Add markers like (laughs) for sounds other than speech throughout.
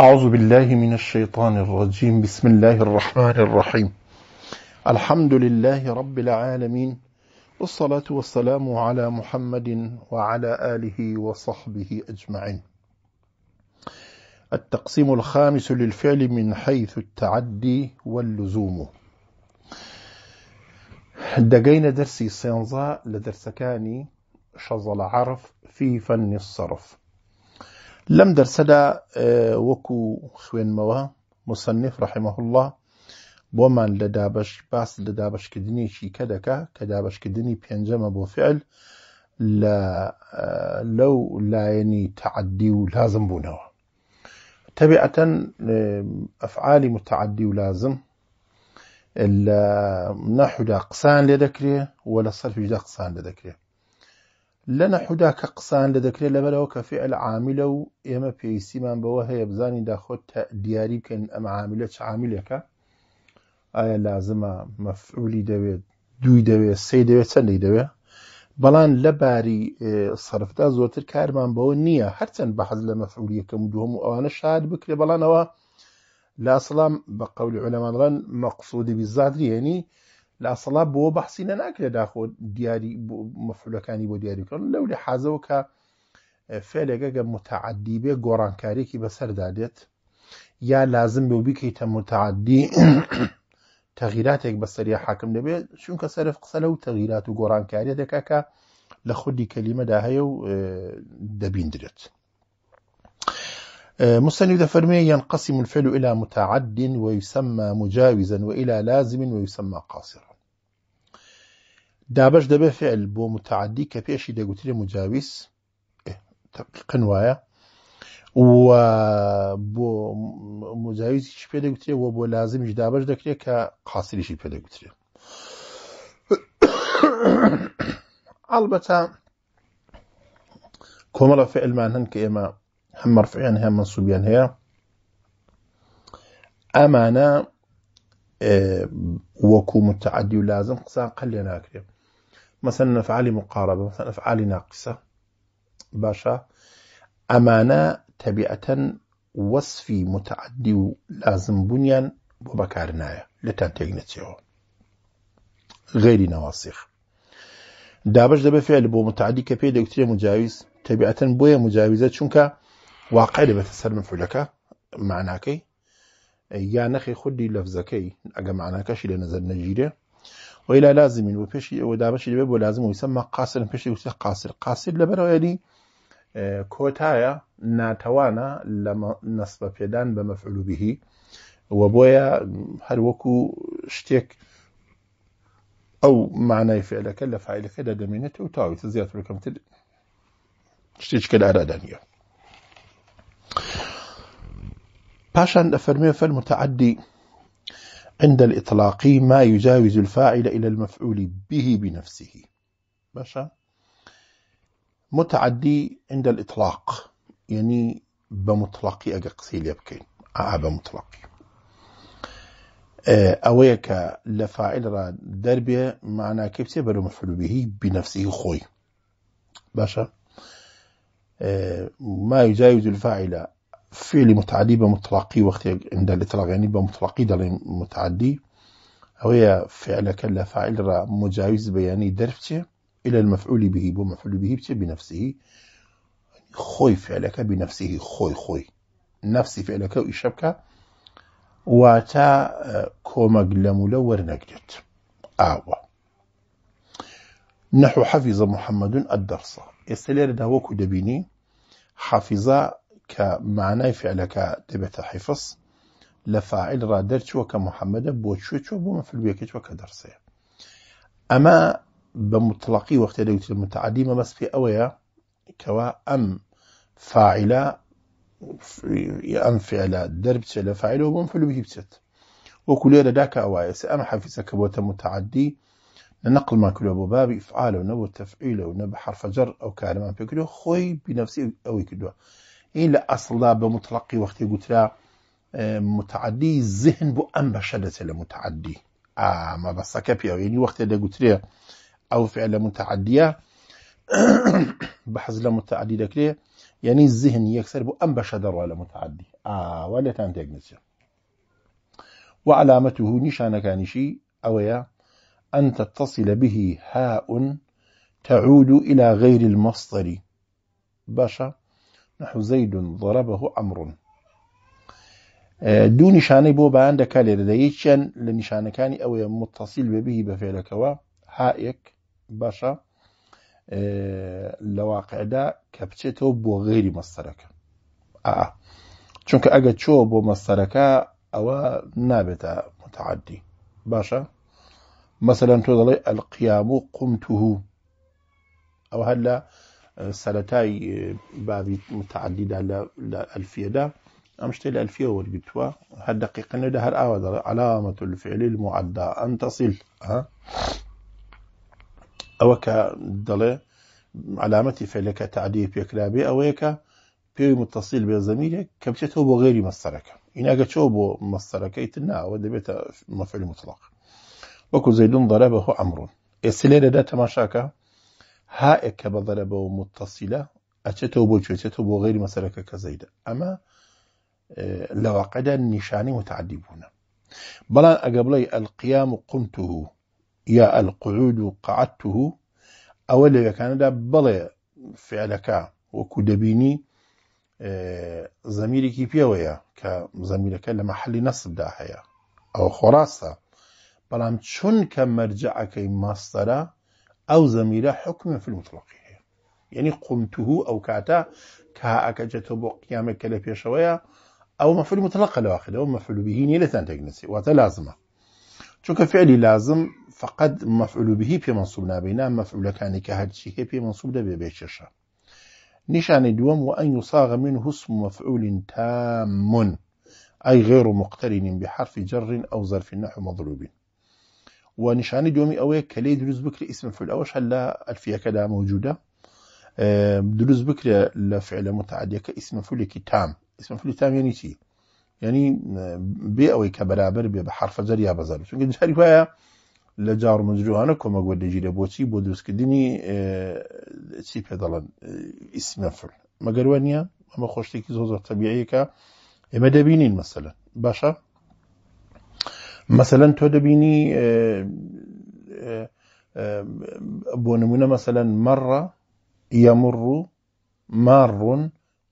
أعوذ بالله من الشيطان الرجيم بسم الله الرحمن الرحيم الحمد لله رب العالمين والصلاة والسلام على محمد وعلى آله وصحبه أجمعين التقسيم الخامس للفعل من حيث التعدي واللزوم دقينا درسي سينزا لدرسكاني شظل عرف في فن الصرف لم لەم آه، وكو خوين موها مصنف رحمه الله بومان لدابش باس لدابش كدني شي كدكا كدابش كدني پێنجەمە بو فعل لا آه، لو لا يعني تعدي ولازم بوونەوە تبعة آه، أفعال متعدي ولازم النحو دا قسان لذكره ولا و دا قسان لذكره لە نەحودا کە قسان لە دەکرێت لەبەرەوە کە فعل عامیلە و ئێمە پێویستیمان بەوە هەیە بزانین داخۆت دیاری بکەین ئەمە عامیلە چ عامیلەکە ئایا لازمە مەفعولی دەوێت دوی دەوێت سی دەوێت چەندی دەوێت بەڵام لە باری سەرفتا زۆرتر کارمان بەوە نییە هەرچەند بەحەز لە مەفعولیەکەم دووەم و ئەوانە شاد بکرێ بەڵانەوە لاسلام بە قەولی عولەمانڕەن مەقصودی بیزادریێنی بو لاسەڵا بۆ بەحسی بو ناکرێت داخۆ دیاری مەفولەکانی حازو دیاریکردن فعل لە حەزەوە به اه، فێلێگەگە متعدی بێ گۆڕانکاریێکی بەسەردادێت یا لازم بێ بیکەیتە متعدی (coughs) تەغیراتێک بەسەری حاکم دەبێت چونکە سەرف قسە لەو تەغیرات و گۆڕانکاریە دەکاکە لە خودی دا هەیە و اه، دەبیندرێت. اه، مستند فرمي ينقسم الفعل إلى متعد ويسمى مجاوزا وإلى لازم ويسمى قاصرا دابش دبه فعل بو متعدي كفيشي ده قتل مجاوز تحقيقا وايا و بو مجاوز ايش فيه ده قتل و بو لازم ايش دابش ده كريه كقاصر ايش فيه ده قتل البتا كومالا فعل مان هن كيما هم مرفعين هم منصوبين هي امانه وكو متعدي ولازم قصا قل لنا كريم مثلا أفعال مقاربة مثلا أفعال ناقصة باشا امانه تەبیعەتەن وصفي متعدي لازم بنيان وبكارنايا بەکار نایە لەتان تێک دابش دابا فعل بو متعدي كبير دكتور مجاوز مجاویز بويا مجاوزه شنكا واقع دەبێتە سەر مفعولەکە معناکەی یا نەخی خودی لەفزەکەی ئەگە معناکەشی لە وإلى لازم وبيشي اللي بيبو لازم ويسمى قاصر بيشي وسيح قاصر قاصر لبرو يعني آه، كوتايا ناتوانا لما نصب بيدان بمفعول به وبويا هل وكو شتيك أو معنى فعل كدا دمينته وتاوي تزيات لكم تد شتيك كلا رادانية باشان أفرمي فالمتعدي عند الإطلاق ما يجاوز الفاعل إلى المفعول به بنفسه باشا متعدي عند الإطلاق يعني بمطلقي أقصيل يبكين أعاب آه، مطلقي أويك لفاعل را دربية معنى كيف بلو مفعول به بنفسه خوي باشا ما يجاوز الفاعل فعل متعدي متعدی وقت عند وەختێکدا بمطلقي دل متعدي او متعدی فعل كلا فاعل را مجاوز بياني درفته إلى المفعول به بو مفعول به بنفسه يعني خوي فعلك بنفسه خوي خوي نفسي فعلك و واتا بکە واتە کۆمەک نجدت مولە نحو حفظ محمد الدرس محەممەدون ئەدەرسە ئێستا حفظ كمعنى فعل كتبت حفص لفاعل رادرش وكمحمد بوتشو تشو بوم في البيكش وكدرسي اما بمطلقي وقت دوت المتعدي ما بس في اويا كوا ام فاعلا في ام فعل دربت لفاعل وبوم في البيكشت وكل يرى ذاك اوايا سام حفص كبوت متعدي ننقل ما كله ابو بابي افعاله ونبو تفعيله ونبو حرف جر او كلمه في كله خوي بنفسي او يكدوه أصلا لە وقت قلت له آه، متعدي الذهن متعدی زهن آه، بۆ ئەم بەشە ما لە متعدی يعني وقت پیاوێنی قلت له أو فعل بحز متعدیە بەحز لە يعني الذهن يكسر زهن یەکسەر بشدة ولا متعدي آه ولا متعدی وعلامته لێتان تێک نچێت وعلامته نشانكانشي أن تتصل به هاء تعود إلى غير المصدر باشا نحو زيد ضربه أمر آه، دو نشانه بو باعنده كالي رديتشن لنشانه كاني أو متصل به بفعلكوا حائك باشا لواقع دا كبتته بو غير مصدرك آه چونك أجد شو بو مصدرك أو نابتا متعدي باشا مثلا تو القيام قمته او هلا هل سرتای اه، بابی متعدد على ل الفیه دا امشته ل الفیه ورگتو هر دقیقه نده هر آواز علامت الفعل المعدا انتصل ها اوکا دل علامتی فعلی که تعدیه او اوکا بي متصل به زمیره کبچه تو بو غیری مسترکه این اگه چو بو مسترکه ایت نه و دبیت مفعول مطلق وكو زيدون ضربه عمرو اسلیر داد تماشا هائك بضربه متصلة أتتو بوجو أتتو بو غير مسلك كزيد أما اه، لوقدا نشاني متعدبون بلا أقبلي القيام قمته يا القعود قعدته أولا كان دا بلا فعلك وكدبيني اه، زميري كي بيويا كزميرك لمحل نصب داحيا أو خراسة بلام تشون كمرجعك مصدره او زميره حكم في المطلق يعني قمته او كاتا كاك جته بو قيامك له شوية او مفعول مطلق لواخد او مفعول به ني لثان تجنسي وتلازمه چونك فعلي لازم فقد مفعول به في منصوب نابينا مفعول كان كهد شيء في منصوب به بيشش نشان دوم وأن يصاغ منه اسم مفعول تام أي غير مقترن بحرف جر أو ظرف نحو مضروب ونشان دومي أوي كلي دروز بكر اسم فعل أوش هلا الفيا كذا موجودة اه، دروز بكر لفعل متعدية كاسم فعل تام اسم فعل تام يعني شيء يعني بي أوي كبرابر بي بحرف زر يا بزر شو كده شاري فيها لجار مجرور أنا كم أقول دجيل بوتي بودروس كديني أه سيب هذا اه، اه، اسم فعل مقرونيا ما خوش تيكي زوزر طبيعي كا ما دابينين مثلا باشا مثلا تو دەبینی اه، اه، اه، بۆ نمونە مەسەەن مەڕە یەمڕوو ماڕون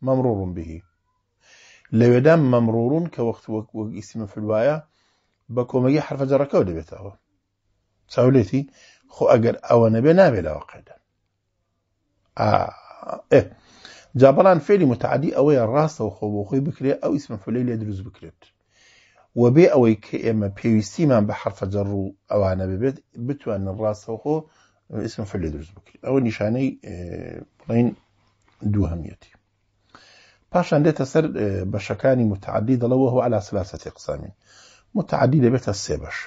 مەمرڕون بهی لەوێدا مەمرڕون کە وەخت وەک وەک ئیسمە فلوایە بە کۆمەگی حرفەجارەکەەوە دەبێتەوە چاولێتی خو ئەگەر او نەبێ نابێت لەوە اه جا بەڵان فێری متعادی ئەوەیە ڕاستەوە خۆ بۆ خۆی بکرێت او اسم فلەی لێ دروست بکرێت وبێ ئەوەی کە ئێمە پێویستیمان جر حرفە جەڕ و ئەوانە ببێت بتوانن ڕاستەوخۆ اسم فعل دروست بکرێت ئەوە نیشانەی آه، بڵین دووهمیەتی پاشان دێتە سەر آه، بەشەکانی متعدی دەڵەوە هو على سلاسەتی قسامین متعدی دەبێتە سێ بەش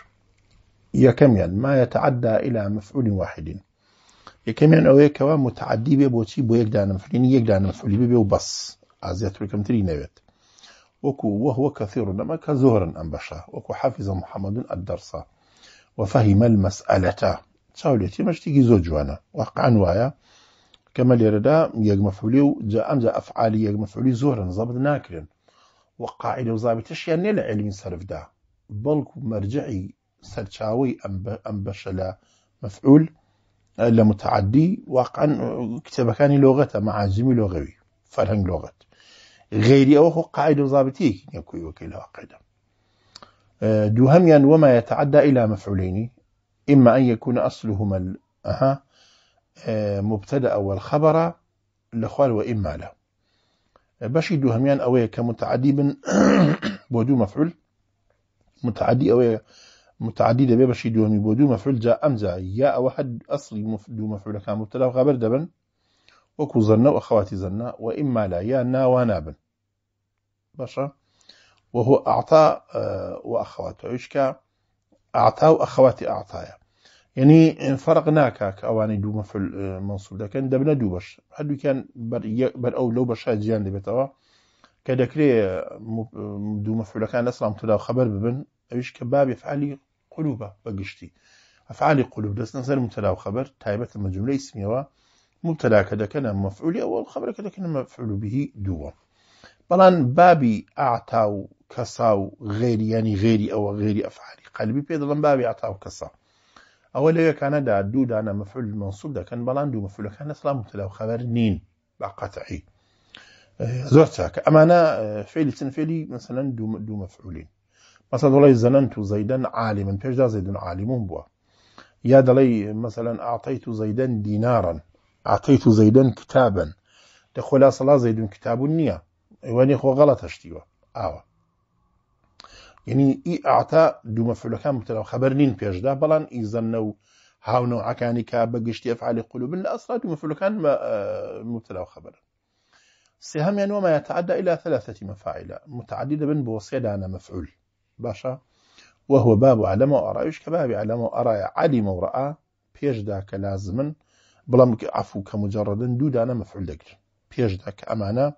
یەکەمیان يعني، ما يتعدى إلى مفعول واحد یەکەمیان ئەوەیە کەوا متعدی بێ بۆچی بۆ یەکدانم فلین یەکدانم فلی بێ و بەس ئازیاتکەمتری نەوێت وكو وهو كثير دمك زهرا أنبشا وكو حافظ محمد الدرس وفهم المسألة تاوليتي مش تيجي زوجوانا واقعا وايا كما ليردا يجمع فوليو جاء أمزا أفعالي يجمع فولي زهرا زبط ناكرا وقاعدة وزابطش يعني علم صرف دا بلكو مرجعي سرچاوي بشا لا مفعول لمتعدي واقعا كتابكاني لغة معاجمي لغوي فرهنج لغة غيري أو هو قاعدة ضابطيك يكوي وكيل قاعدة دوهميا وما يتعدى إلى مفعولين إما أن يكون أصلهما أها آه، مبتدأ والخبر لخوال وإما لا آه، بشي دوهميان أوي كمتعدي بن (coughs) بودو مفعول متعدي أوي متعدي دبي بشي دوهمي بودو مفعول جاء أمزع يا واحد أصلي دو مفعول كان مبتدأ وخبر دبن وكو ظن وأخواتي ظن وإما لا يا نا ونابن باشا وهو أعطى آه، وأخواته عشكا أعطى وأخواتي أعطايا يعني فرقناك أواني دو مفعول آه، منصوب لكن دبنا دو باش هادو كان بر, بر أو لو باش جيان لبيتوا كدكري آه، دو مفعول كان أصلا متلا خبر ببن أيش كباب يفعلي قلوبه بقشتي أفعال قلوب دس نزل متلا خبر تايبة جمله اسمية مبتلا كذا كان مفعول أو خبر كذا كان مفعول به دو بلان بابي أعتاو كساو غيري يعني غيري أو غيري أفعالي قلبي قەلبی بلان بابي أعتاو كساو أولا کەسا ئەوە لەوێکانەدا دوو دانە مەفعول منسوب دەکەن بەڵام دوو مەفعولەکان ئەسلام متلا و خەبەر نین باقەتعی اه، زۆر چاکە ئەمانە اه، فعلی چەند فعلی مثلەن دوو مەفعولین مثلا دڵی زەنەنت و زەیدەن عالمن پێشدا زەیدن عالمون بوا يا دەڵی مثلا أعطيت و دينارا أعطيت ئاعتەیت كتابا زەیدەن صلاة دەخۆلا كتاب النية ايواني خو غلط اشتيوا اوا يعني اي تەشتیوە دو مفعول كان ئاتا دوومەفلەکان بتەوە خەبەر نین پێشدا بەڵان ئیزەنە و هاونەوەعەکانی کا بەگشتی فعالی قلوب دو مفعول كان دوومەفلەکان متەلاو سهم يعني وما يتعدى إلى ثلاثة مفاعل متعددة بن انا مفعول باشا وهو باب علم وأرى كباب علم وأرى علم ورأى بيج دا كلازمن بلام عفو كمجردا دانا مفعول بيج دا كامانه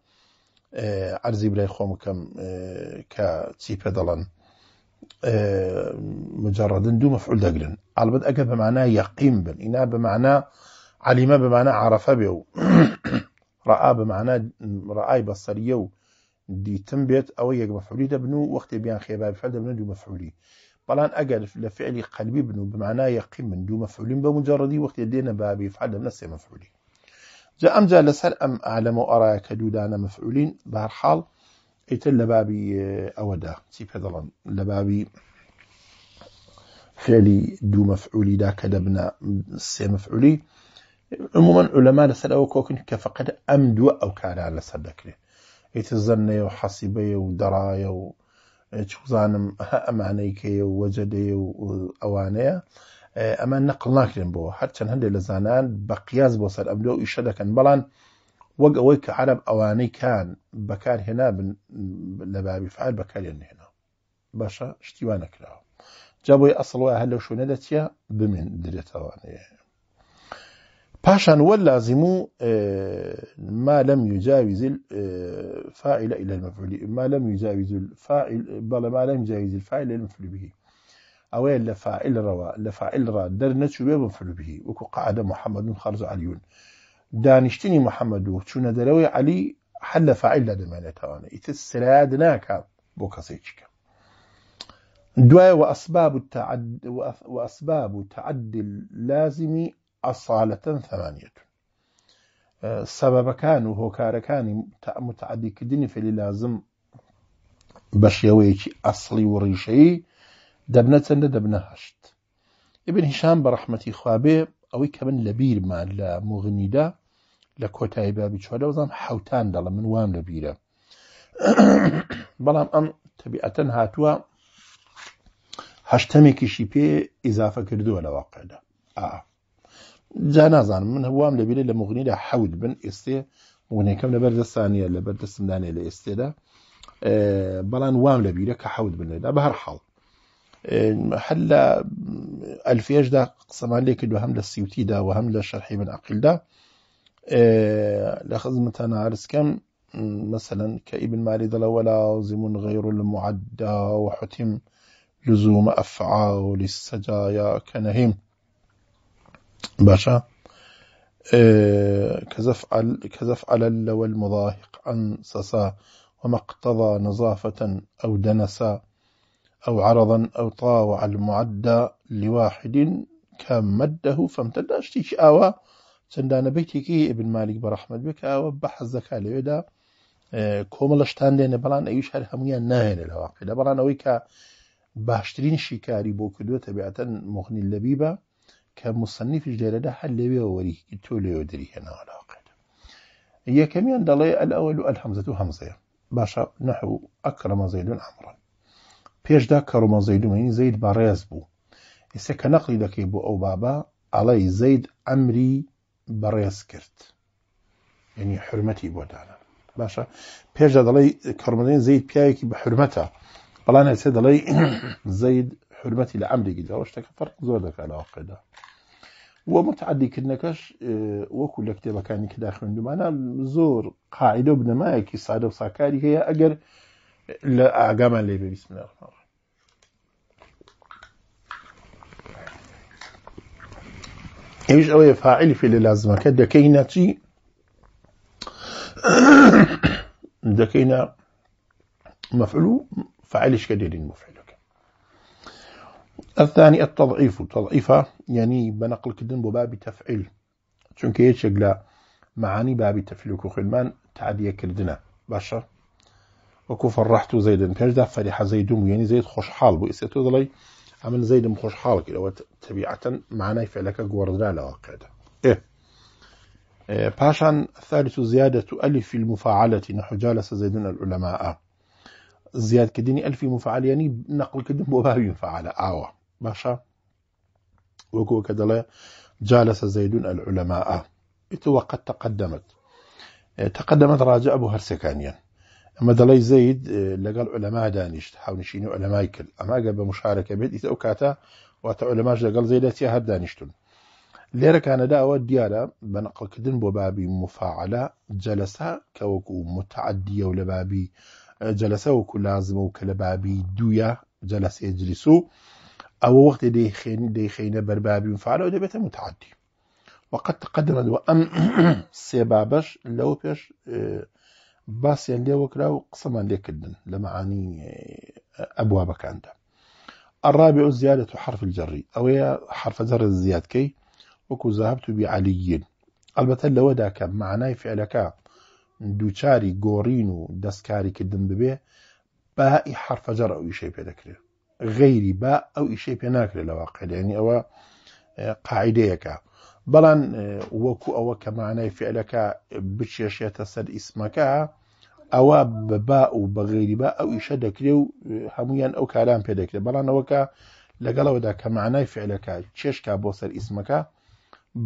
آه، عرضی برای خۆم آه، کم که چی پێ آه، مجردن دو مفعول دگرن البته ئالبەت به معنا یقین بن ئینا بەمانە علیمە بەمانە عرفە بێ و (coughs) ڕعا بەمانە ڕعای بەسەریە و دیتم بێت ئەوە یەک مەفعولی دەبن و وەختی بیان خێبای فعل دەبن دوو مەفعولی بەڵان ئەگەر لە فعلی قەلبی بن و بمانە یەقیم من دوو مەفعولین بە مجردی وەختی دێنە فعل دبنو سێ مەفعولی جا ام جا لسر ام اعلمو ارايا كدودان مفعولين بهر حال ايتل لبابي آه، اودا سيب هدلان لبابي فعلي دو مفعولي دا كدبنا سي مفعولي عموما علماء لسر او كوكن كفقد ام دو او كان على لسر دكري ايتزني وحاسبي ودرايا و چوزانم آه، ها امانه که و آه، اوانه ئەمە نەقل ناکرێن بۆ هەرچەند هەندێک لە زانان بە قیاز بۆ سەر ئەمدۆ ئیشە دەکەن بەڵان وەک ئەوەی کە عرب ئەوانەی کان بەکارهێنا لە بابی فعال بەکارێن نێنا باشە شتیوان نەکراوە جا بۆی ئەسڵ وای هەر لە شوێنە دەچە بمێن درێتەوانەیە پاشان واللازم ما لم يجاوز الفاعل إلى المفعول ما لم يجاوز الفاعل بل ما لم يجاوز الفاعل إلى المفعول به أو لفاعل روا لفاعل را در بيبن فلو به وكو قعد محمد خرج عليون دانشتني محمد وچون دروي علي حل فاعل لدى ما نتوانا إتسراد ناكا بو كسيچك دواء وأسباب التعد وأسباب تعد اللازم أصالة ثمانية أه، سبب كان وهو كاركان متعدي كدني في لازم بشيويك أصلي وريشي دەبنە چەندە دەبنە هەشت ئبن هیشان بە ڕەحمەتی خوابێ ئەوەی کە من لە بیرمان لە مغنیدا لە کۆتایی بابی چۆلە وزام حوتان دەڵە من وام لە بیرە بەڵام ئەم تەبیعەتەن هاتووە هەشتەمێکیشی پێ ئیزافە کردووە لە واقعدا جا نازانم من هەوام لەبیرە لە مغنیدا حەوت بن ئێستێ مونێکەکەم لە بەردەستانە لە بەردەستمدانێ لە ئێستێدا بەڵان وام لە بیرە کە حەوت بنێدا بە هەر حاڵ هەلا دا قسم عليك دو هم للسيوتي دا وهم هەم من عقل دا عقلدا آه، انا عارس كم مثلا كابن مالي ضل ولا غير المعدى وحتم لزوم أفعال السجايا كنهيم باشا آه، كزفعل كزفعل اللوى المضاهق عن سسا وما اقتضى نظافة أو دنسا أو عرضا أو طاوع المعدى لواحد كان مده فامتد أشتيش آوى سندان بيتك ابن مالك برحمة بك آوى بحزك على يدا كومل اشتان دين بلان ايوش هر هميان ناهن الواقع بلان اوي كا بحشترين شكاري بو كدو طبيعة مغني اللبيبة كمصنف جديرة دا حل لبي ووريه كتو ليو دريه ناو الواقع دا يكميان دالي الاول الهمزة همزة باشا نحو اكرم زيد عمران پێشدا کە ڕۆمە زەیدومەنی زەید بەڕێز بوو ئێستا کە نەقلی دەکەی بۆ ئەو بابا ئەڵی زەید ئەمری بەڕێز کرد یعنی حرمەتی بۆ دانا باشە پێشدا دەڵی کەڕمەدەین زەید پیاوێکی بە حرمەتە بەڵام هەسێ دەڵی (clears throat) زەید حرمەتی لە ئەمریکی داەوە شتەکە فەرق زۆر دەکەنەوە قێدا وە متعدیکردنەکەش وەکو لە کتێبەکانی کدا خوێندومانە زۆر قاعدە و بنەمایەکی سادە و ساکاری هەیە ئەگەر أعجم لي بسم الله الرحمن الرحيم ايش ئەوەیە فاعل في لە لازمەکە دەکەینە چی (coughs) دەکەینە مەفعول و فعلشکە دێرین مفعلەکە الثاني التضعيف التضعيف يعني بنقل كدن بباب تفعيل چونك يشك لا معاني باب تفعيل وخلمان تعدي كردنا بشر وكو فرحت زيد بيجدا فرح زيد يعني زيد خوش حال بو اسيتو دلي عمل زيد خوش حال كده طبيعة معناه فعلك قوردنا لواقعده إيه إيه باشان ثالث زيادة ألف المفاعلة نحو جالس زيدنا العلماء زياد كديني ألف مفاعل يعني نقل كدن بوبابي مفاعلة آوة باشا وكو كدلا جالس زيدون العلماء إتو وقد تقدمت إيه، تقدمت راجع أبو هرسكانيا اما دەڵی زەید لەگەڵ علماء دانیشت هاونشینی ئەلەمای کرد ئەماگە اما مشارەکە مشاركة بيت ئەو کاتە واتە ئەلەماش قال زەیدەتی هەر دانیشتون لێرەکانەدا ئەوە دیارە بە نەقلکردن بو بابی مفاعلە جەلەسا کە وەکو متعدیە و آه، لە وكو جەلەسە وەکو لازمە و يجلسو او بابی دویە جەلەس ئێجلیس و ئەوە وەختی دەیخێن دەیخینە بەربابی مفاعلە و متعدی وقد تقدمت وأم (coughs) سبابش لو بيش اه باسیان لێوەکرا و قسەمان لێکردن لە مەعانی ئەبوا بەکاندا الرابع زيادة حرف الجر أو هي حرف جر الزياد كي وكو ذهبت بعلي البته لەوەدا کە معنای فعلەکە دووچاری گۆڕین و دەستکاری کردن ببێ بائی حرفەجار ئەو ئیشەی پێ دەکرێت غەیری با ئەو ئیشەی پێ ناکرێت لە واقعێنی ئەوە قاعدەیەەکە بەڵام وەکو ئەوە کەمانای فعلەکە بچێشێتە سەر ئیسمەکە ئەوە بەبا و بەغیریبا ئەو ئیشە دەکرێ و هەمویان ئەو کاران پێدەکرێت بەڵانەوەکە لەگەڵەوەدا کە معنای فعلەکە چێشکا بۆ سەر ئیسمەکە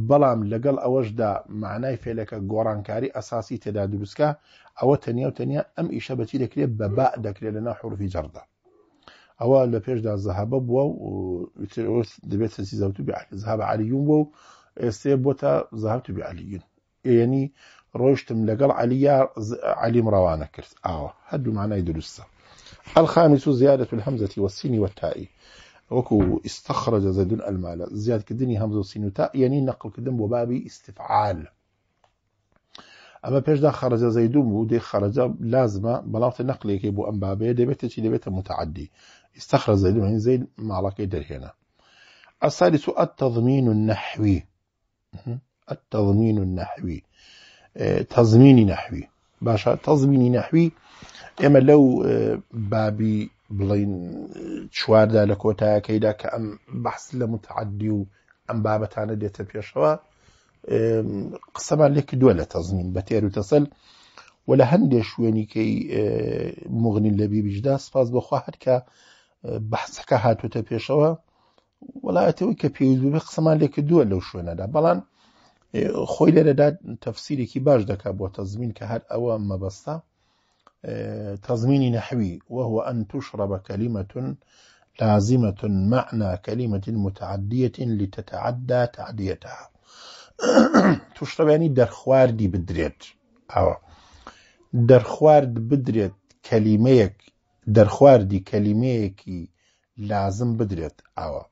بەڵام لەگەڵ ئەوەشدا معنای فعلەکە گۆڕانکاری ئەساسی تێدا دروستکە ئەوە تەنیا و تەنیا ئەم ئیشە بەچی دەکرێت بەبا دەکرێت لەنا حروفی جەردا ئەوە لە پێشدا زەهابە بووە و دەبێت سەسی زەوتو بە زەهاب علیون بوو ئێستێ ذهبت تا يعني روشتم لقل ڕۆیشتم علي مروانا كرت اوا هدو معناه يدرس الخامس زيادة الهمزة والسين والتاء وكو استخرج زيد المال زيادة كدني همزة والسين والتاء يعني نقل كدن ببابي استفعال اما بيش دا خرج زيدون بو خرج لازمة بلاوت نقل كي بو ام بابي دي بيتش دي متعدي استخرج زيدون يعني زيد معلقة در هنا السادس التضمين النحوي التضمين النحوي تەزمینی نحوی باشە تەزمینی نحوی ئێمە لەو بابی بڵین چواردا لە کۆتایەکەیدا کە ئەم بەحس لە متعدی و ئەم بابەتانە دێتە پێشەوە قسەمان لێک دووە لە تەزمین بە تێر و تەسەل و لە هەندێ شوێنیکەی مغنی لە بیبیشدا سپاس بەخوا هەرکە بەحسەکە هاتوتە پێشەوە وڵاتەوەی کە پێویستبێ قسەمان لێکردووە لەو شوێنەدا بەڵام خۆی لەرەدا تەفسیرێکی باش دەکات بۆ تەزمین کە هەر ئەوە مەبەستا تەزمینی نەحوی وهو أن تشرب كلمة لازمة معنى كلمة متعدية لتتعدى تعديتها (coughs) تشرب يعني دەرخواردی بدرێت ئەوە دەرخوارد بدرێت کەلیمەیەک دەرخواردی کەلیمەیەکی لازم بدرێت ئەوە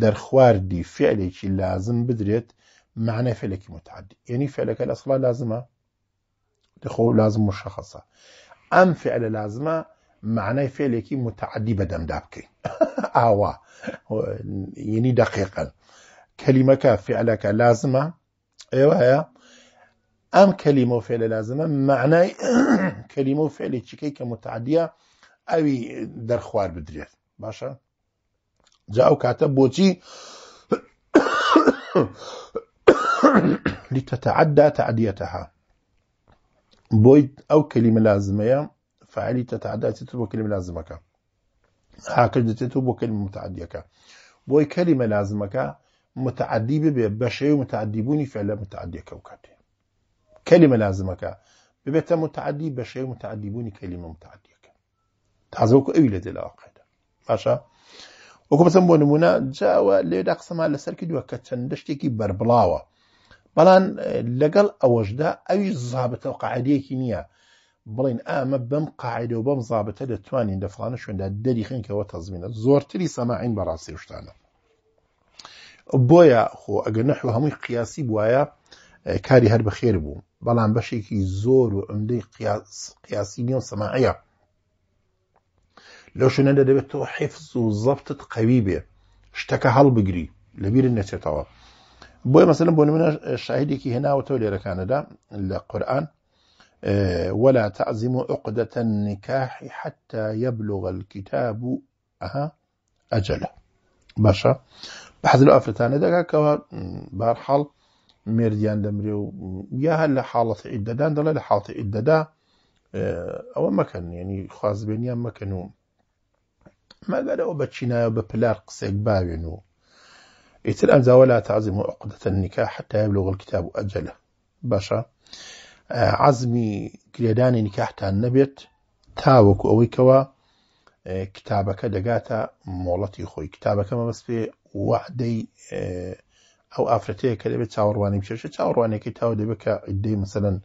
دەرخواردی فعلێکی لازم بدرێت معنی فعلێکی متعدی یعنی فعلەکە لە سڵا لازمە دەخۆ لازم و شەخصە ئەم فعلە لازمە معنای فعلێکی متعدی بەدەمدا بکەین (laughs) ئاوا یعنی دقیقن کەلیمەکە فعلەکە لازمە ئێوە هەیە ئەم کەلیمە و فعلە لازمە معنای (clears throat) کەلیمە و فعلێکیکەی کە متعدیە ئەوی دەرخوار بدرێت باشە؟ جاءوا كاتب بوتي (coughs) لتتعدى تعديتها بويت او كلمة لازمة فعلي تتعدى تتبو كلمة لازمة هكذا تتبو كلمة متعدية كا بوي كلمة لازمة متعدي ببي بشي متعدبوني فعلا متعدية كوكاتي كلمة لازمة ببيت متعدي بشي متعدبوني كلمة متعدية تعزوك اوي لدي الاقيدة عشان وەکو بەسم بۆ نمونە جاوە لێدا قسەما لەسەر کردووە کە چەندە شتێکی بربڵاوە بەڵام لەگەڵ ئەوەشدا ئەوی زابتە و قاعدەیەکی نییە بڵین ئامە بەم قاعدە و بەم زابتە دەتوانین دەفلانە شوێندا دەری خنکەوە تەزمینە زۆرتری سەماعین بەڕاستی شتانە بۆیە خۆ ئەگە نەحو هەمووی قیاسی بواە کاری هەر بەخێر بوو بەڵام بەشێکی زۆر و ئەمدەی قیاسی نیە و سەماعەیە لو لەوشنە دەدەبێتەوە حفظ و زەبتت قەوی بێ شتەکە لبير الناس يتوا بو مثلا مەسلم من منە كي هنا وتولي لە القران آه، ولا تعزم عقدة النكاح حتى يبلغ الكتاب أها أجله باشا بحث الأفرتان دقا كوا بارحال ميرديان دمريو يا هل لحالة عددان دلا لحالة عددا آه، أو مكان يعني خاص بينيان مكانهم مەگەرەوە بە چینایە بە پلار قسێک باوێن و ئیتر ئەمزاوە لا تعزم و عقدەتە نیکا حتى يبلغ الكتاب ئەجلە باشە عزمی گرێدانی نکاحتان نەبێت تاوەکو ئەوەیکەوە کتابەکە دەگاتە مۆڵەتی خۆی کتابەکە مەبەست پێ وحدەی ئەو ئافرەتەیە کە دەبێت چاوەڕوانی پێشە چاوەڕوانێکی تاو دەبێت کە دەی مثلەن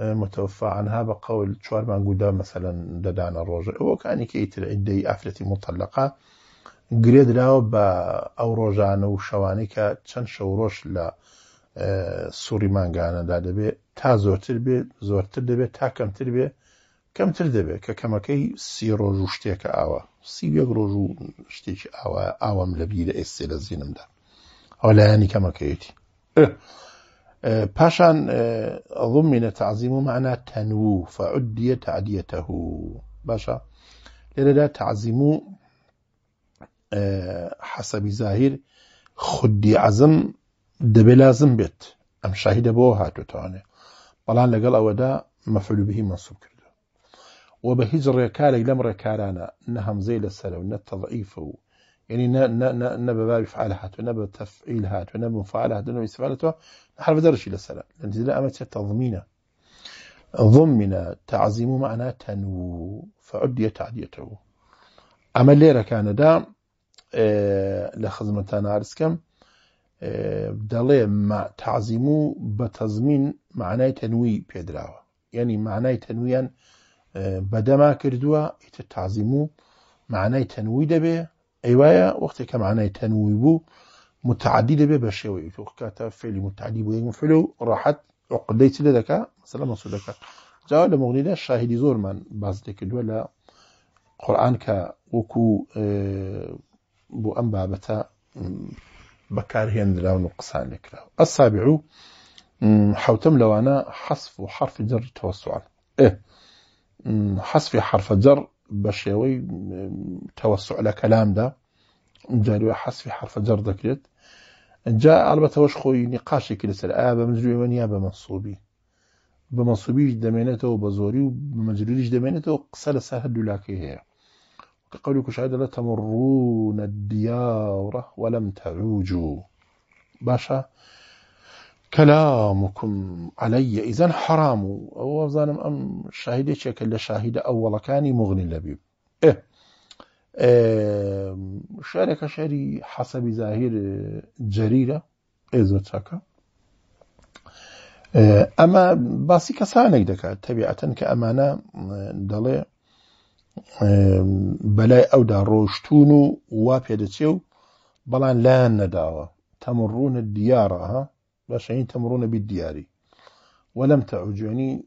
متوفى عنها بقول شوار مانجودا مثلا ددانا روجا وكان كيتر عدي أفرتي مطلقة گرێ دراوە بە ئەو ڕۆژانە و شەوانەی کە چەند شەو ڕۆژ لە سووری ماگانەدا دەبێت تا زۆرتر بێت زۆرتر دەبێت تا کەمتر بێ کەمتر دەبێت کە کەمەکەی سی ڕۆژ و شتێکە ئاوە سیوێک ڕۆژ و شتێکی ئاوە ئاوەم لە بیرە ئێستێ لە زیینمدا ئەو لایانی کەمەکەیەتی باشان اه، ضمن تعظيم معنى تنو فعدي تعديته باشا لذا تعظيم اه، حسب ظاهر خدي عزم دبي لازم بيت ام شاهد بو هاتو تاني بلان لقل مەفلوبهی منسوب کردو و بە هیچ ڕێکارێک لەم ڕێکارانە نە هەمزەی لەسەر و يعني ن ن ن نبي بە باوی تنبى هاتوە نە بە تەفعیل هاتوە نە مفعال هاتنەوە ئیسفاالەوە حرف دەرشی لەسەر لەنجدا ئەمە چێت تەظمینە ضمنە تعزیم و معنا تەنوو فعدیە تعدیەتەوە ئەمە لێرەکانەدا لە خزمەتان ئارسکەم آه، آه، دەڵێ تعزیم و بە تەزمین معنای تنوي پێدراوە یعنی يعني معنای تەنویان آه، بەدەما کردووە ئیتە تعزیم و ايوايا وقتك معنا تنويبو بوو متعدی دەبێ بە شێوەی فعل و ڕاحەت عقدەی راحت عقديت لدك مثلا مەسوول لك جا لە مغنیدا زور من باز ديك لە قرآن كا وكو آه، بو أم بابتا بكار و قسان لەکراوە ئەسابع و حوتم لو أنا و حرف جر إيه حەصفی حرف جر توسع على كلام لە کەلامدا جاریوە في حرف جەر دەکرێت جا على خۆی نقاشی خوي ئایا بە مجروێوە نیە بە منسوبی بە بمنصوبي دمينته وبزوري زۆری ليش دمينته قصلا سهل لەسەر هەردوولاکی هەیە شهادة لا تمرون الديار ولم تعوجوا باشا کەلامکم عليە ئیزان حرام و ئەوە بزانم ئەم شاهیدێکێکە لە شاهیدە ئەوەڵەکانی مغنی لەبی شارێکە شەری حەسەبی زاهیر جەریرە ئێزۆ چاکە ئەمە باسی کەسانێک دەکات تەبیعەتەن کە ئەمانە دەڵێ بەلای ئەودا ڕۆشتون و وا پێدەچێ و بەڵام لایەن نەداوە تەمڕونە دیارە باشعين تمرون بالدياري ولم تعج يعني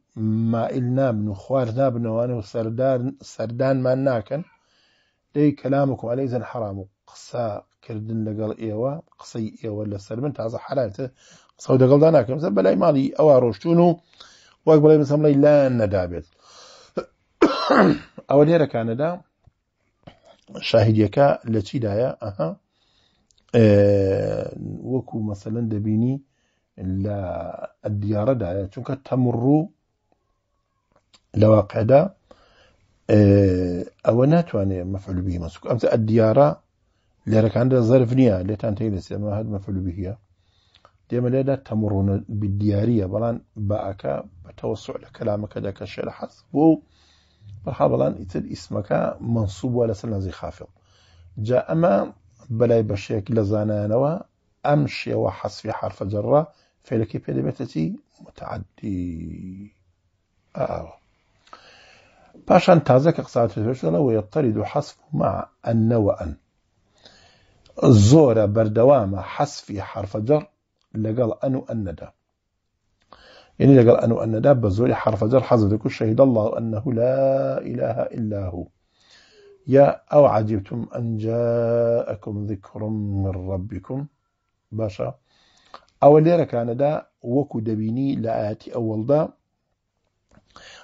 إلنا بنو خوار نابن وانا وسردان سردان ما ناكن لي كلامكم عليه زن حرام قصا كردن لقل ايوا قصي ايوا ولا سلمن تعز حلال قصو دقل داناكم زن بلاي مالي عروش روشتونو واقبل مثلا لي لا ندابت (coughs) او ليرة أنا دا يكا التي دايا اها آه، وكو مثلا دبيني لا الديار دا چونك تمرو لواقع دا او ناتواني مفعول به مسكو امس الديارة اللي راك عندها ظرف نيا اللي تانتي لسي ما هاد مفعول به ديما لا تمرون بالديارية بلان باعك بتوسع لكلامك دا كشال حسبو مرحبا بلان اتل اسمك منصوب ولا سلنا زي خافض جاء ما بلاي بشيك لزانانوا امشي وحس في حرف جره فعل كلمة يعني متعدي آه. باشان تازك قصات فرشنا ويطرد حصف مع أن وأن الزورة بردوامة حصف حرف جر لقال أن وأن دا يعني لقال أن وأن دا بزوري حرف جر كل شهد الله أنه لا إله إلا هو يا أو عجبتم أن جاءكم ذكر من ربكم باشا أول ليرة كان دا وكو دبيني لآياتي أول دا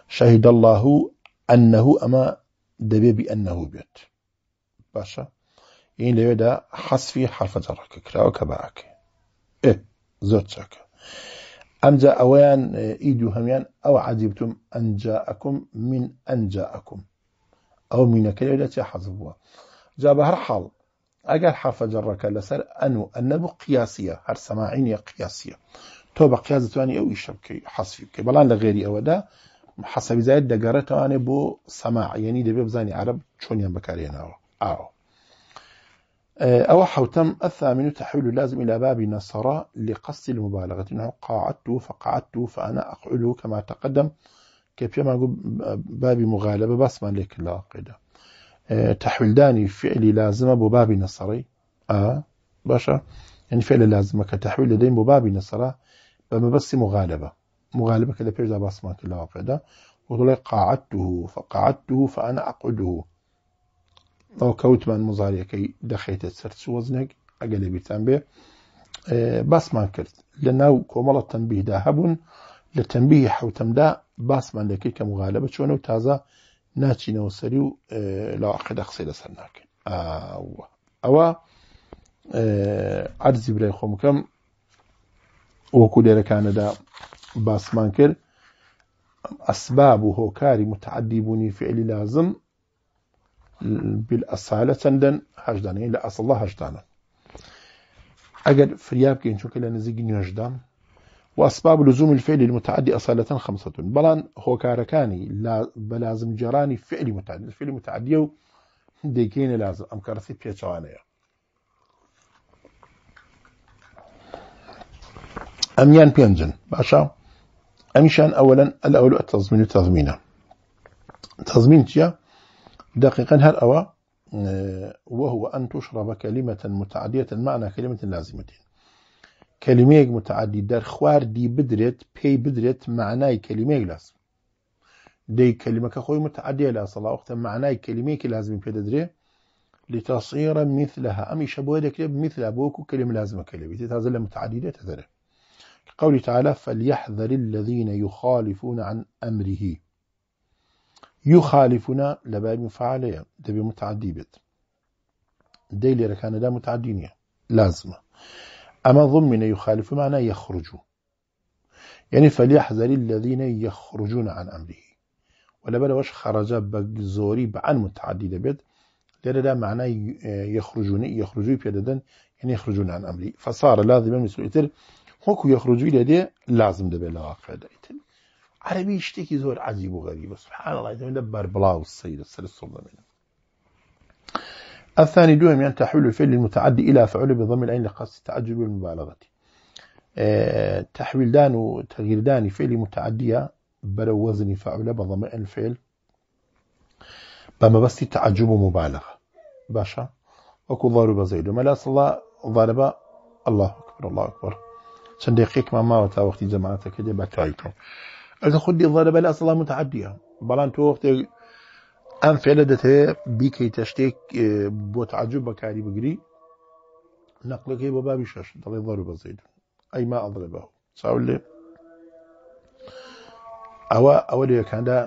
شهد الله أنه أما دبي بأنه بيت باشا إن ليرة دا حصفي حرف جرحك كراوك وكباك إيه زود شاك أم جاء ويان إيه، إيدو هميان أو عجبتم أن جاءكم من أن جاءكم أو من كليلة حظبوا جاء بهر حال ئەگەر حافەجەڕەکە لەسەر قیاسیه و ئەنەبوو قیاسیە تو سەماعینە قیاسیە تۆ بە قیاز بکی ئەو ئیشە بکەی حەسفی بکەی بەڵام لە غێری ئەوەدا حەسەویزایت بو سماع یعنی دبی بزنی عرب چونیم بکاری ئاوە اه، أو حوتم الثامن تحول لازم إلى باب نصرة لقصد المبالغة إنه قاعدت فقعدت فأنا أقعد كما تقدم كيف ما باب مغالبة بس ما لك لا قيدة تحويل داني فعلي بۆ بابی نصري آه باشا يعني فعل لازمە كتحويل لدين لەدەین بۆ بابی بس مغالبه مغالبه مغالبە مغالبە کە لە كلا باسمان کردەوە قاعدته فقاعدته فأنا أقعده او كوت من دەخێتە كي دخيت ئەگە لە اقل بێ آه، باسمان کرد كرت لانه کۆمەڵە تەنبیهدا داهب لتنبيه حوتم دا باسمان دەکەی کە مغالبە چۆنە ناچینەوە سەری و لاقیدا قسەی لەسەر ناکەین ئەوە ئەرزی برای خۆمکەم وەکو لێرەکانەدا باسمان کرد ئەسباب و هۆکاری متعدی بوونی فعلی لازم بالأسالة چەندەن هەشدانەیە لە ئەسڵە هەشدانە ئەگەر فریاب بکەین چونکە لە نزیگی نوێژدان وأسباب لزوم الفعل المتعدي أصالة خمسة بلان هو كاركاني لا بلازم جراني فعل متعدي الفعل و ديكيني لازم أم كارسي پێچوانەیە أميان پێنجن باشا ئەمیشان أولا ئەلەول التضمين و تضمين تيا دقيقا هل هەر اه، وهو أن تشرب كلمة متعدية معنى كلمة لازمة در خوار دەرخواردی بدرت پێی بدرت معنای کەلیمەیەک لاس دەی کەلیمەکە خۆی متعادێ لا سەڵاوختە معنای کەلیمەیەکی لازمی پێدەدرێت لتصير مثلها أمي شبوهدك مثل أبوك كلمة لازمة كلمة تتازل متعددة تذره قوله تعالى فليحذر الذين يخالفون عن أمره يخالفون لباب مفعالية دبي متعدي بيت ديلي ركان دا متعدينية لازمة أما ضمن يخالف معنى يخرج يعني فليحذر الذين يخرجون عن أمره ولا واش خرج بزوري بعن متعدد بيت لا معنى يخرجون يخرجون بيددن يعني يخرجون عن أمره فصار لازما مسؤوليتر هوكو يخرجوا لدي لازم دبي لواقع دايتن عربي يشتكي زور عجيب وغريب سبحان الله يتمنى بار بلاو السيد السلسل منه الثاني دوهم يعني تحويل الفعل المتعدي إلى فعل بضم العين لقصد التعجل والمبالغة أه تحويل دان وتغيير داني فعل متعدية برو وزن فعل بضم الفعل بما بس تعجب ومبالغة باشا اكو ضارب زيد ما لا صلى ضرب الله أكبر الله أكبر دقيق ما ما وتا وقت جماعتك دي اذا خدي ضرب لا صلى متعدية بلان تو وقت ئەم فێلە دەتەوێت بیکەیتە شتێک بۆ تعجب بەکاری بگری نەقلەکەی بۆ بابی شەش دەڵێ ضرب بەزید ئەیما ئەڵێ بە چاول لێ ئەوە ئەوە لەکاندا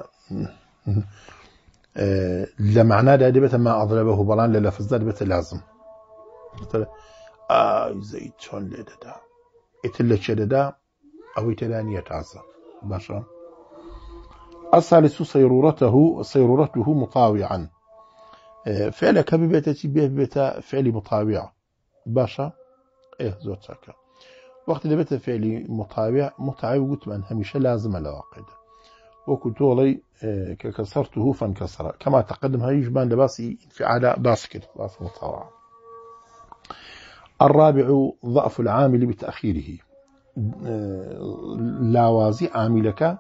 لە معنادا دەبێتە ما ئەڵێ بەه بەڵان لە لەفزدا دەبێتە لازم زەید چۆن لێ دەدا ئیتر لە چێ دەدا ئەوەی تەدانە تازە باشە الثالث صيرورته صيرورته مطاوعا فعلك كبيبتة تبيه ببيتا مطاوع باشا إيه زود ساكا وقت دبيتا فعل مطاوع مطاوع وتمان هميشه لازم الواقد وكنت ولي آه، كسرته فانكسر كما تقدم هاي جبان لباسي انفعال باسكت باس مطاوع الرابع ضعف العامل بتأخيره آه، لاوازي عاملك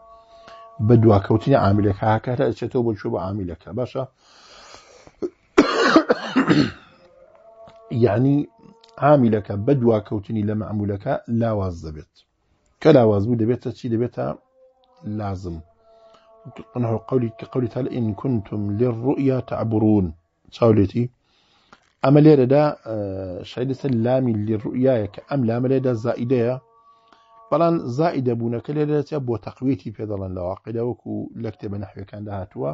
بدوا كوتني عاملك هاکاتە ئەچێتەوە بۆ چوو بە عامیلەکە باشە یعنی عامیلەکە بە لا لە مەعمولەکە لاواز دەبێت کە لاواز بوو لازم قنح قولي كقولي تعالى إن كنتم للرؤيا تعبرون شاولتي أما ليرة دا آه، شايدة اللام للرؤيا كأم لام دا زائدة بەڵان كلا بوونەکە لێرەچە بۆ تەقویتی پێدەڵەن لە واقعدا وەکو نحو كان نەحوەکاندا هاتووە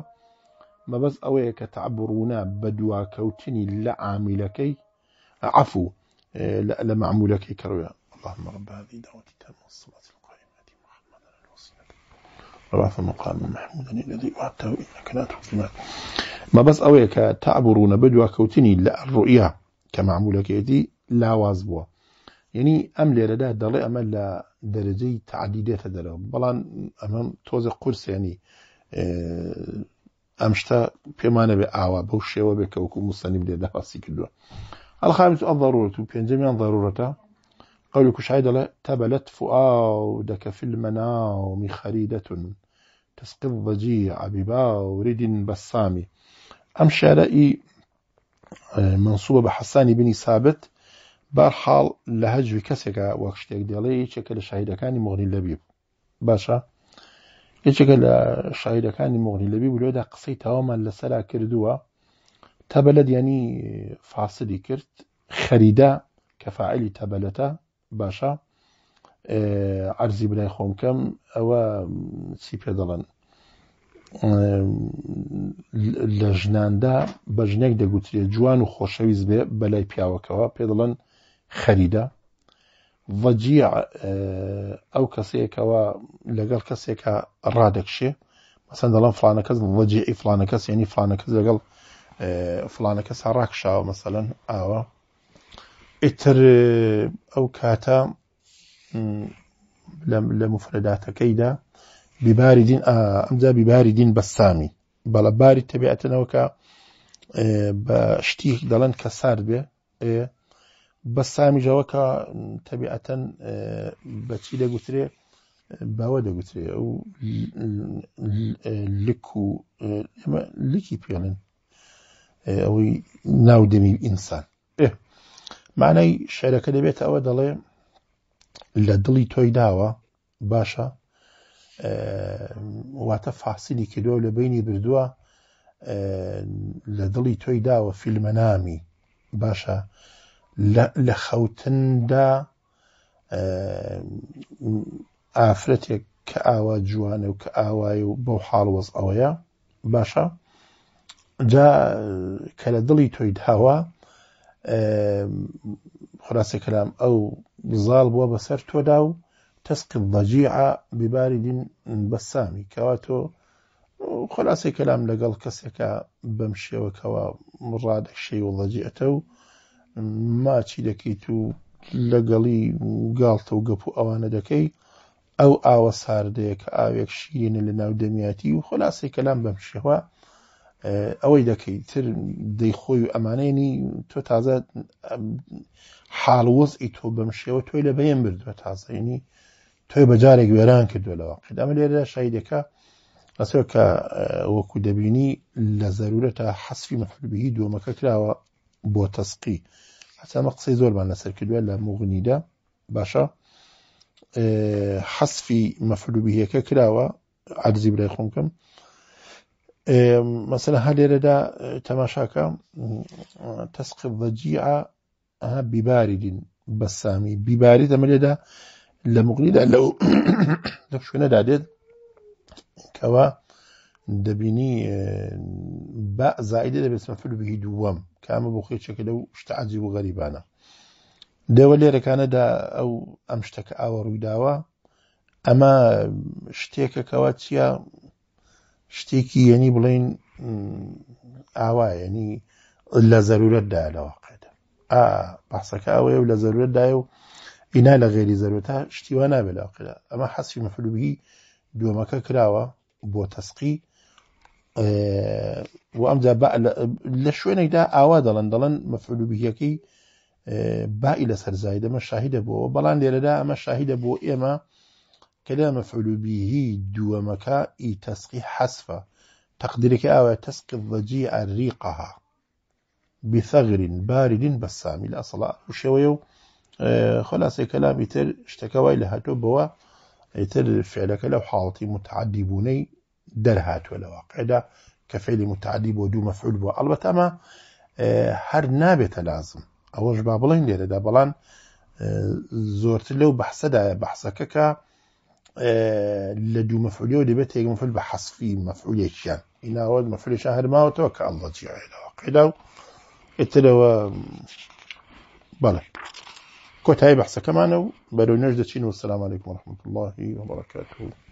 مەبەست ئەوەیە کە تعبڕوونا بە كوتني لا عاملكي عفو لا معمولكي كرويا اللهم رب هذه دعوتي تام الصلاة القائمة محمد الوصية رفع مقام محمودا الذي وعدته إنك لا تخلف ما بس أوي تعبرونا بدوا كوتني للرؤيا كمعمولكي دي لا وازبوا يعني أم لردا دلي لا دەرەجەی تعدیدێتە دەرەوە بەڵام امام تۆزە قرص ینی اه، ئەم شتا پێمانە بێ ئاوا بەو شێوە بێ مستانی بده ده دەخواستی کردووە الخامس الضرورة بينجميع ضرورة قولك شعيد لا تبلت فؤادك في المنام خريدة تسقي الضجيع بباورد بسامی أم شارئي اه، منصوبة بحسان بن ثابت بارحاڵ لە هەجووی کەسێکە وەک شتێک دێڵێ یچێکە لە شاهیدەکانی مۆنی لەبی باشە یەکێکە لە شاعیرەکانی مۆغنی لەبی ولۆدا قسەی تاوامان لەسەرا کردووە تەبەلەت ینی فاسدی کرد خەریدا کەفاعلی تەبەلەتە باشە عەرزی برای خۆمکەم ئەوە چی پێ دەڵێن لە ژناندا بە ژنێک دەگوترێت جوان و خۆشەویست بێ بەلای پیاوەکەەوە پێ دەڵێن خەریدا ڤەجیع ئەو کەسەیەکەوە لەگەڵ کەسێکە ڕادەکشێ مەسەن دەڵم فلانە کەس ڤەجیعی فلانە کەس یعنی فلانە کەس لەگەڵ فلانە کەس ڕاکشاوە مەسەەن ئاوە ئیتر ئەو کاتە لە مفرەداتەکەیدا بیباری دین ئەمجا بیباری دین بەسامی بەڵە باری تەبیعەتنەوە کە بە شتی دەڵەن کە سارد بێ بە سامیژەوە کە تەبیعەتەن بەچی دەگوترێ باوە دەگوترێ ئەو لک و ئمە لکی پێڵێن ئەوەی ناودەمی ئینسان مانای شعرەکە دەبێت ئەوە دەڵێ لە دڵی تۆی داوە باشە واتە فاسیلی کردووە لە بینی بردووە لە دڵی تۆی داوە فیلمەنامی باشە لە خەوتندا ئافرەتێک کە ئاوا جوانە و کە ئاوای و بەو حاڵوەز ئەوەیە باشە جا کە لە دڵی تۆی داوا خراسی کەلام ئەو زال بووە بەسەر تۆدا و تەسقت بەجیعە بیباری دین بەسامی کەوا تۆ خلاصی کەلام لەگەڵ کەسێکە بەم شێوەکەەوە ڕادەشەی و لەجیئەتە و ماچی دەکەیت و لەگەڵی گاڵتە و گەپ و ئەوانە دەکەی ئەو ئاوە ساردەیە کە ئاوێک شیرینە لە ناو دەمیاتی و خلاصی کەلام بەم شێوە ئەوەی دەکەیت تر دەیخۆی و ئەمانێنی تۆ تازە حاڵوەزئی تۆ بەم شێوە تۆی لە بەیەم بردووە تازەینی تۆی بەجارێک وێران کردووە لەوە قدامە لێرە شایدەکە لەسەر کە وەکو دەبینی لە زەرورە تا حەسفی مەحلبیی دووەمەکە کراوە بۆ تەسقی حتى ما قصي زول بان لسر لا مغني دا باشا آه، حصفي مفعلو به ككراوة عدزي بلا يخونكم آه، مثلا هالي ردا تماشاكا تسقي الضجيعة آه، ببارد بسامي ببارد اما لدا لا مغني دا لو دفشونا (coughs) دا داد كوا دبيني باء زائدة بس مفعلو به دوام ئەمە بۆ خێچێکە لەو شتعجی و غەریبانە دەوە لێرەکانەدا ئەو ئەم شتەکە ئاوە ڕوویداوە ئەمە شتێکەکەەوە چییە شتێکی یعنی بڵین ئاوای ینی لە زەرورەتدا لەواقعدا ئا باسەکە ئەوەیە و لە زەرورەتدای و ئینا لە غێری زەرورەتە شتیوە نابێت لاقدا ئەمە حەسی مەفلوبی دووەمەکە کراوە بۆ تەسقی و ئەمدا لە شوێنێکدا ئاوا دەڵەن دەڵەن مەفعولوبیەکەی اه، بائی لە سەرزای دەمە شاهیدە بۆەوە بەڵام لێرەدا ئەمە شاهیدە بۆ ئێمە کە لە مەفعولوبیهی دووەمەکە ئی تەسقی حەسفە تەقدیرێکی اوا تسقي الضجيع ئەریقەها بثغر بارد بسام الى ئەسڵا وشێوەیە خلاص اه، خلاصی کەلامی تر شتەکەوای لە هەتۆ بەوە ئیتر فعلەکە لەو حاڵەتی متعدی بوونەی دەرهاتووە لەوە قەدا کە فعلی متعادی بۆ دوو مەفعول بووە ئەلبەتەمە هەر نابێتە لازم ئەوەش با بڵین لێرەدا بەڵان زۆرتر لەو بەحسەدایە بەحسەکەکە لە دوو مەفعولیەوە دەبێت تێک مەفعول بە حەسفی مەفعولێکیان ئیناوە مەفعولێکیان هەرماوەتەوە کە ئەڵڵە جیعێتەوە قەدا و ئترەوە بەڵێ کۆتایی بەحسەکەمانە و بەرەو نەش دەچین و سلام علیکم ورحمة الله وبركاته